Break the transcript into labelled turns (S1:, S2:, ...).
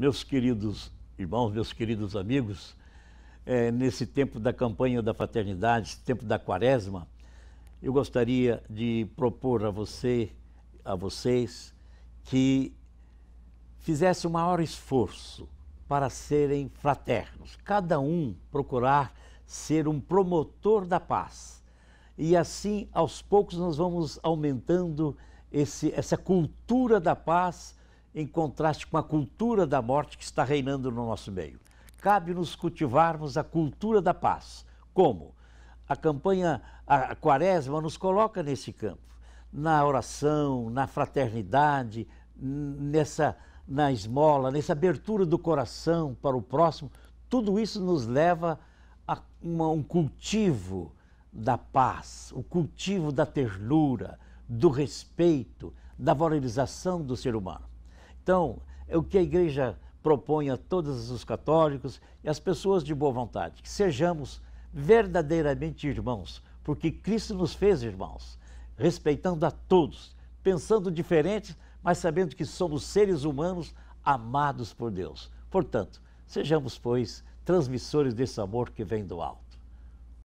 S1: meus queridos irmãos, meus queridos amigos, é, nesse tempo da campanha da fraternidade, tempo da quaresma, eu gostaria de propor a você, a vocês, que fizesse o maior esforço para serem fraternos, cada um procurar ser um promotor da paz. E assim, aos poucos, nós vamos aumentando esse, essa cultura da paz em contraste com a cultura da morte que está reinando no nosso meio. Cabe-nos cultivarmos a cultura da paz. Como? A campanha a Quaresma nos coloca nesse campo, na oração, na fraternidade, nessa na esmola, nessa abertura do coração para o próximo. Tudo isso nos leva a uma, um cultivo da paz, o cultivo da ternura, do respeito, da valorização do ser humano. Então, é o que a igreja propõe a todos os católicos e as pessoas de boa vontade, que sejamos verdadeiramente irmãos, porque Cristo nos fez irmãos, respeitando a todos, pensando diferentes, mas sabendo que somos seres humanos amados por Deus. Portanto, sejamos, pois, transmissores desse amor que vem do alto.